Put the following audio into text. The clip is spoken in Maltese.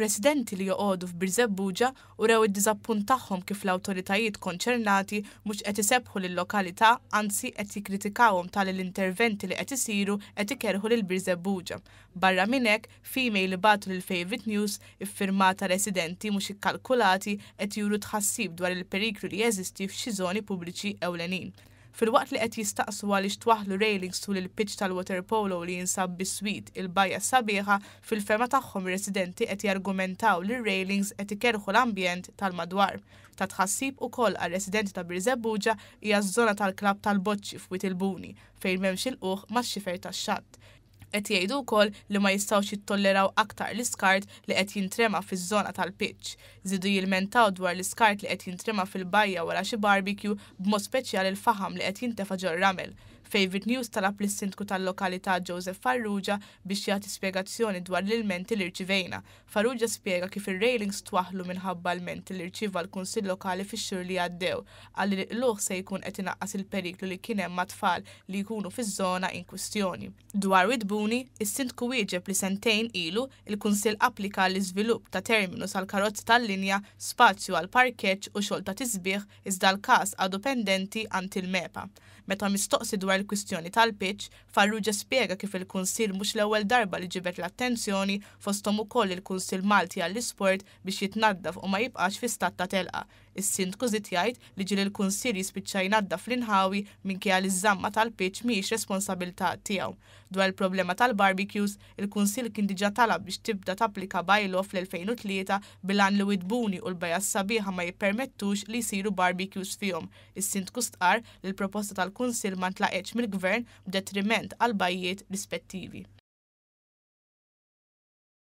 residenti li joqogħdu f'Birzebbuġa u rew id-diżappunt kif l-awtoritajiet konċernati mhux qed isebħu lill-lokalità anzi qed jikkritikawhom tal l-interventi li qed isiru qed ikerħu lil Birzebbuġa. Barra minn hekk, female li batu lil Favorite News iffirmata residenti mhux ikkalkulati qed juru tħassib dwar il-periklu li jeżisti f'xi żoni pubbliċi ewlenin. Fil-waqt li qed jistaqsu għaliex twaħlu railings tul il-pitch tal-water polo li jinsab bis-swit il-bajja sabiħa fil-ferma tagħhom residenti qed jargumentaw li railings qed ikerħu l-ambjent tal-madwar. Ta' tħassib ukoll għal residenti ta' Birzebuġa hija ż żona tal-klab tal-boċċi f'Wit il-Buni fejn m'hemmx il-quħ max-xifer tax-xatt qed jgħidu wkoll li ma jistgħux jittolleraw aktar l-iskart li qed jintrema fiż-żona tal-pitch. Żidu jilmentaw dwar l-iskart li qed jintrema fil-bajja wara xi barbecue b'mod speċjali l-faħam li qed jintefa' ġor ramel. Favorite News talab l sindku tal-lokalità Joseph Farrugia biex jagħti spjegazzjoni dwar l-ilmenti li rċivejna. Farrugia spjega kif il railings twaħlu minħabba l-menti li rċiva l-Kunsill Lokali fix-xhur li għaddew, għalli l-uħ se jkun qed inaqqas il-periklu li kien hemm tfal li jkunu fiż-żona in kwistjoni. Dwar Widbuni, is-sindku wieġeb li sentejn ilu il-Kunsill applika l-iżvilupp ta' terminu sal-karozzi tal-linja, spazju għal parkeġġ u xogħol ta' tisbieħ iżda l-każ għadu pendenti antil mepa. Meta mistoqsi dwar tal kwistjoni tal-pitch, Farrugia spiega kif il-Kunsil mhux l-ewwel darba li ġibet l-attenzjoni fosthom ukoll il-Kunsil Malti għall-isport biex jitnaddaf u ma jibqax fi stat ta' telqa. is sint żid jgħid li ġil il-Kunsil jispiċċa jnaddaf l-inħawi minkejja iż żamma tal-pitch mhijiex responsabilità tiegħu. Dwar il-problema tal-barbecues, il-Kunsil kien diġà talab biex tibda tapplika bajlo fl-2003 bilan li widbuni u l-bajja sabiħa ma jippermettux li jsiru barbecues fihom. is sint stqar li l-proposta tal-Kunsil ma ntlaqetx mill-gvern b'detriment għal bajjiet rispettivi.